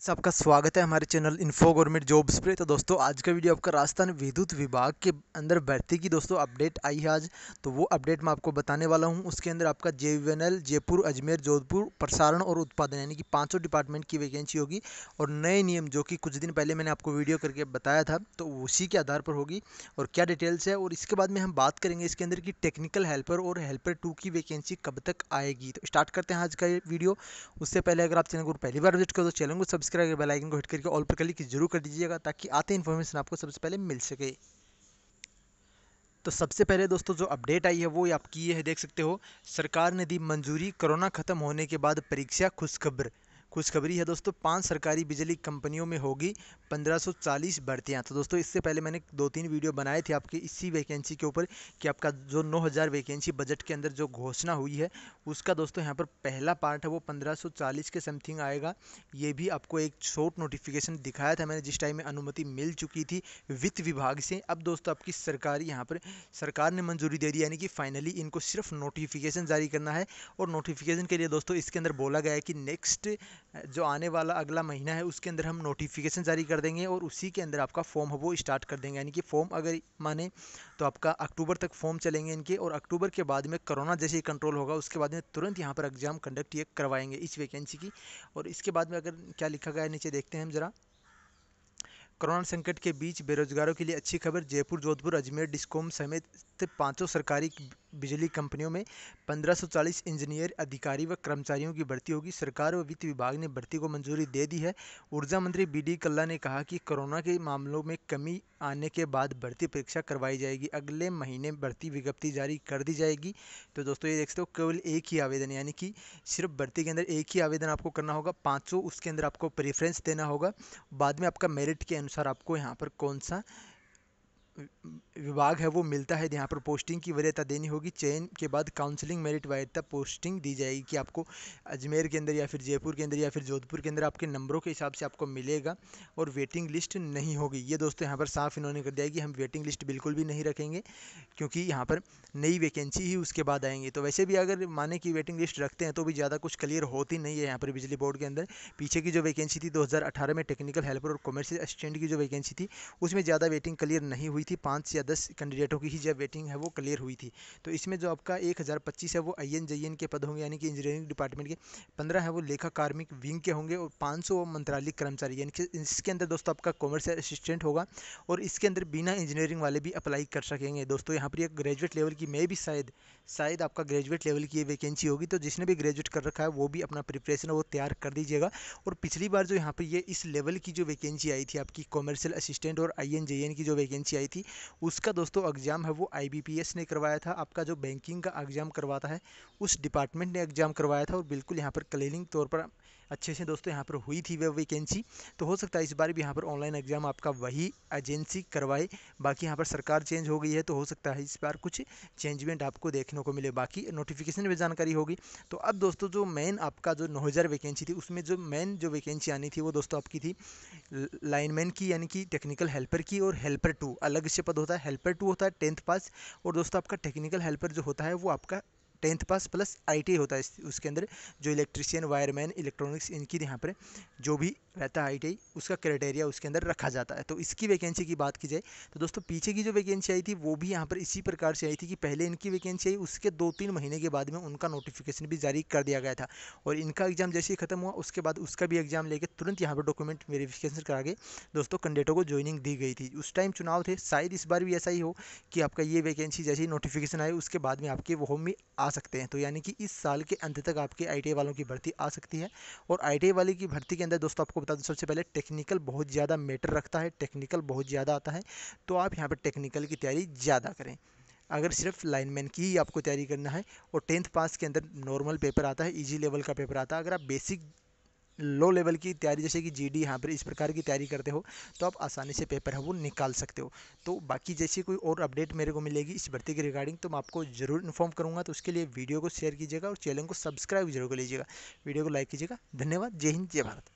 सबका स्वागत है हमारे चैनल इन्फो गवर्नमेंट जॉब्स पे तो दोस्तों आज का वीडियो आपका राजस्थान विद्युत विभाग के अंदर भर्ती की दोस्तों अपडेट आई है आज तो वो अपडेट मैं आपको बताने वाला हूँ उसके अंदर आपका जे जयपुर अजमेर जोधपुर प्रसारण और उत्पादन यानी कि पाँचों डिपार्टमेंट की वैकेंसी होगी और नए नियम जो कि कुछ दिन पहले मैंने आपको वीडियो करके बताया था तो उसी के आधार पर होगी और क्या डिटेल्स है और इसके बाद में हम बात करेंगे इसके अंदर की टेक्निकल हेल्पर और हेल्पर टू की वैकेंसी कब तक आएगी तो स्टार्ट करते हैं आज का ये वीडियो उससे पहले अगर आप चैनल को पहली बार विजिट करो तो चैनल को सब्सक्राइब बेल आइकन को हिट करके ऑल पर क्लिक जरूर कर दीजिएगा ताकि आते इन्फॉर्मेशन आपको सबसे पहले मिल सके तो सबसे पहले दोस्तों जो अपडेट आई है वो आपकी ये है देख सकते हो सरकार ने दी मंजूरी कोरोना खत्म होने के बाद परीक्षा खुशखबर खुशखबरी है दोस्तों पांच सरकारी बिजली कंपनियों में होगी 1540 भर्तियां तो दोस्तों इससे पहले मैंने दो तीन वीडियो बनाए थे आपकी इसी वैकेंसी के ऊपर कि आपका जो 9000 वैकेंसी बजट के अंदर जो घोषणा हुई है उसका दोस्तों यहाँ पर पहला पार्ट है वो 1540 के समथिंग आएगा ये भी आपको एक शॉर्ट नोटिफिकेशन दिखाया था मैंने जिस टाइम में अनुमति मिल चुकी थी वित्त विभाग से अब दोस्तों आपकी सरकारी यहाँ पर सरकार ने मंजूरी दे दी यानी कि फाइनली इनको सिर्फ नोटिफिकेशन जारी करना है और नोटिफिकेशन के लिए दोस्तों इसके अंदर बोला गया है कि नेक्स्ट जो आने वाला अगला महीना है उसके अंदर हम नोटिफिकेशन जारी कर देंगे और उसी के अंदर आपका फॉर्म है वो स्टार्ट कर देंगे यानी कि फॉर्म अगर माने तो आपका अक्टूबर तक फॉर्म चलेंगे इनके और अक्टूबर के बाद में कोरोना जैसे ही कंट्रोल होगा उसके बाद में तुरंत यहाँ पर एग्ज़ाम कंडक्ट ये करवाएंगे इस वैकेंसी की और इसके बाद में अगर क्या लिखा गया है नीचे देखते हैं हम ज़रा कोरोना संकट के बीच बेरोजगारों के लिए अच्छी खबर जयपुर जोधपुर अजमेर डिस्कॉम समेत पाँचों सरकारी बिजली कंपनियों में 1540 इंजीनियर अधिकारी व कर्मचारियों की भर्ती होगी सरकार व वित्त विभाग ने भर्ती को मंजूरी दे दी है ऊर्जा मंत्री बी डी कल्ला ने कहा कि कोरोना के मामलों में कमी आने के बाद भर्ती परीक्षा करवाई जाएगी अगले महीने भर्ती विज्ञप्ति जारी कर दी जाएगी तो दोस्तों ये देख सकते हो केवल एक ही आवेदन यानी कि सिर्फ भर्ती के अंदर एक ही आवेदन आपको करना होगा पाँच उसके अंदर आपको प्रेफरेंस देना होगा बाद में आपका मेरिट के अनुसार आपको यहाँ पर कौन सा विभाग है वो मिलता है यहाँ पर पोस्टिंग की वरीयता देनी होगी चयन के बाद काउंसलिंग मेरिट वरीयता पोस्टिंग दी जाएगी कि आपको अजमेर के अंदर या फिर जयपुर के अंदर या फिर जोधपुर के अंदर आपके नंबरों के हिसाब से आपको मिलेगा और वेटिंग लिस्ट नहीं होगी ये दोस्तों यहाँ पर साफ इन्होंने कर दिया कि हम वेटिंग लिस्ट बिल्कुल भी नहीं रखेंगे क्योंकि यहाँ पर नई वैकेंसी ही उसके बाद आएंगे तो वैसे भी अगर माने कि वेटिंग लिस्ट रखते हैं तो भी ज़्यादा कुछ क्लियर होती नहीं है यहाँ पर बिजली बोर्ड के अंदर पीछे की जो वैकेंसी थी अठारह में टेक्निकल हेल्पर और कॉमर्शियल असिस्टेंट की जो वैकेंसी थी उसमें ज़्यादा वेटिंग क्लियर नहीं हुई थी पाँच या दस कैंडिडेटों की ही जब वेटिंग है वो क्लियर हुई थी तो इसमें जो आपका एक हज़ार पच्चीस है वो आई एन जे एन के पद होंगे यानी कि इंजीनियरिंग डिपार्टमेंट के पंद्रह है वो लेखा कार्मिक विंग के होंगे और पाँच सौ मंत्रालय कर्मचारी यानी कि इसके अंदर दोस्तों आपका कॉमर्शियल असिस्टेंट होगा और इसके अंदर बिना इंजीनियरिंग वाले भी अप्लाई कर सकेंगे दोस्तों यहाँ पर एक ग्रेजुएट लेवल की मैं भी शायद शायद आपका ग्रेजुएट लेवल की वैकेंसी होगी तो जिसने भी ग्रेजुएट कर रखा है वो भी अपना प्रिपरेशन वो तैयार कर दीजिएगा और पिछली बार जो यहाँ पर ये इस लेवल की जो वैकेंसी आई थी आपकी कॉमर्शियल असिस्टेंट और आई एन एन जे की जो वैकेंसी आई थी उस उसका दोस्तों एग्ज़ाम है वो आईबीपीएस ने करवाया था आपका जो बैंकिंग का एग्ज़ाम करवाता है उस डिपार्टमेंट ने एग्ज़ाम करवाया था और बिल्कुल यहाँ पर क्लिनिंग तौर पर अच्छे से दोस्तों यहाँ पर हुई थी वह वैकेंसी तो हो सकता है इस बार भी यहाँ पर ऑनलाइन एग्ज़ाम आपका वही एजेंसी करवाए बाकी यहाँ पर सरकार चेंज हो गई है तो हो सकता है इस बार कुछ चेंजमेंट आपको देखने को मिले बाकी नोटिफिकेशन में जानकारी होगी तो अब दोस्तों जो मेन आपका जो नौ वैकेंसी थी उसमें जो मेन जो वैकेंसी आनी थी वो दोस्तों आपकी थी लाइनमैन की यानी कि टेक्निकल हेल्पर की और हेल्पर टू अलग से पद होता है हेल्पर टू होता है टेंथ पास और दोस्तों आपका टेक्निकल हेल्पर जो होता है वो आपका टेंथ पास प्लस आई होता है उसके अंदर जो इलेक्ट्रिशियन वायरमैन इलेक्ट्रॉनिक्स इनकी यहाँ पर जो भी रहता है आई उसका क्राइटेरिया उसके अंदर रखा जाता है तो इसकी वैकेंसी की बात की जाए तो दोस्तों पीछे की जो वैकेंसी आई थी वो भी यहाँ पर इसी प्रकार से आई थी कि पहले इनकी वैकेंसी आई उसके दो तीन महीने के बाद में उनका नोटिफिकेशन भी जारी कर दिया गया था और इनका एग्जाम जैसे ही खत्म हुआ उसके बाद उसका भी एग्जाम लेकर तुरंत यहाँ पर डॉक्यूमेंट वेरिफिकेशन करा के दोस्तों कैंडिडेटों को ज्वाइनिंग दी गई थी उस टाइम चुनाव थे शायद इस बार भी ऐसा ही हो कि आपका ये वैकेंसी जैसे ही नोटिफिकेशन आए उसके बाद में आपके वो में आ सकते हैं तो यानी कि इस साल के अंत तक आपके आई वालों की भर्ती आ सकती है और आई वाले की भर्ती के अंदर दोस्तों आपको बता दूँ सबसे पहले टेक्निकल बहुत ज़्यादा मैटर रखता है टेक्निकल बहुत ज़्यादा आता है तो आप यहाँ पर टेक्निकल की तैयारी ज़्यादा करें अगर सिर्फ लाइनमैन की ही आपको तैयारी करना है और टेंथ पास के अंदर नॉर्मल पेपर आता है इजी लेवल का पेपर आता है अगर आप बेसिक लो लेवल की तैयारी जैसे कि जीडी यहाँ पर इस प्रकार की तैयारी करते हो तो आप आसानी से पेपर है वो निकाल सकते हो तो बाकी जैसी कोई और अपडेट मेरे को मिलेगी इस भर्ती की रिगार्डिंग तो मैं आपको जरूर इन्फॉर्म करूँगा तो उसके लिए वीडियो को शेयर कीजिएगा और चैनल को सब्सक्राइब जरूर कर लीजिएगा वीडियो को लाइक कीजिएगा धन्यवाद जय हिंद जय भारत